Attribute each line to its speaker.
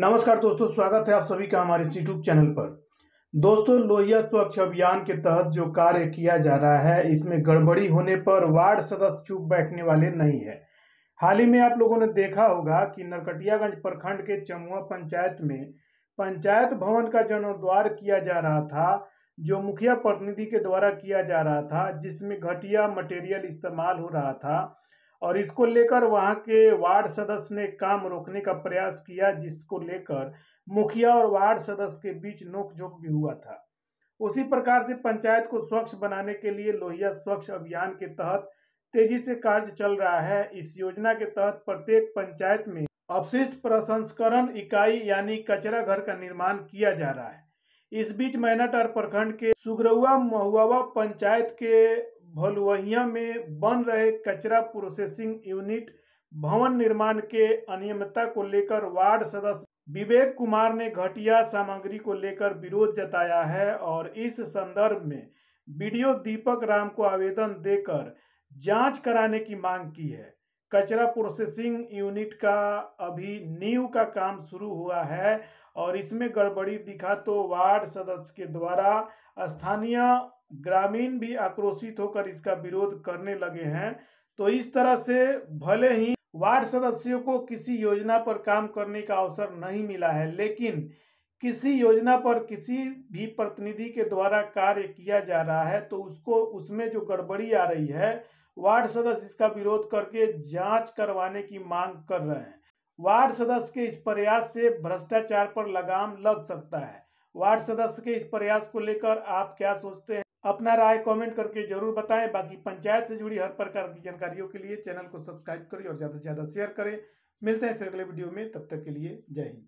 Speaker 1: नमस्कार दोस्तों स्वागत है आप सभी का हमारे यूट्यूब चैनल पर दोस्तों लोहिया स्वच्छ अभियान के तहत जो कार्य किया जा रहा है इसमें गड़बड़ी होने पर वार्ड सदस्य चुप बैठने वाले नहीं है हाल ही में आप लोगों ने देखा होगा कि नरकटियागंज प्रखंड के चमुआ पंचायत में पंचायत भवन का जनोद्वार किया जा रहा था जो मुखिया प्रतिनिधि के द्वारा किया जा रहा था जिसमें घटिया मटेरियल इस्तेमाल हो रहा था और इसको लेकर वहां के वार्ड सदस्य ने काम रोकने का प्रयास किया जिसको लेकर मुखिया और वार्ड सदस्य के बीच नोकझोंक भी हुआ था उसी प्रकार से पंचायत को स्वच्छ बनाने के लिए लोहिया स्वच्छ अभियान के तहत तेजी से कार्य चल रहा है इस योजना के तहत प्रत्येक पंचायत में अपशिष्ट प्रसंस्करण इकाई यानी कचरा घर का निर्माण किया जा रहा है इस बीच मैनाटार प्रखंड के सुगरुआ महुआवा पंचायत के भलुवहिया में बन रहे कचरा प्रोसेसिंग यूनिट भवन निर्माण के अनियमितता को लेकर वार्ड सदस्य विवेक कुमार ने घटिया सामग्री को लेकर विरोध जताया है और इस संदर्भ में वीडियो दीपक राम को आवेदन देकर जांच कराने की मांग की है कचरा प्रोसेसिंग यूनिट का अभी नींव का काम शुरू हुआ है और इसमें गड़बड़ी दिखा तो वार्ड सदस्य के द्वारा स्थानीय ग्रामीण भी आक्रोशित होकर इसका विरोध करने लगे हैं तो इस तरह से भले ही वार्ड सदस्यों को किसी योजना पर काम करने का अवसर नहीं मिला है लेकिन किसी योजना पर किसी भी प्रतिनिधि के द्वारा कार्य किया जा रहा है तो उसको उसमें जो गड़बड़ी आ रही है वार्ड सदस्य इसका विरोध करके जांच करवाने की मांग कर रहे हैं वार्ड सदस्य के इस प्रयास से भ्रष्टाचार पर लगाम लग सकता है वार्ड सदस्य के इस प्रयास को लेकर आप क्या सोचते हैं अपना राय कमेंट करके जरूर बताएं बाकी पंचायत से जुड़ी हर प्रकार की जानकारियों के लिए चैनल को सब्सक्राइब करें और ज़्यादा से ज़्यादा शेयर करें मिलते हैं फिर अगले वीडियो में तब तक के लिए जय हिंद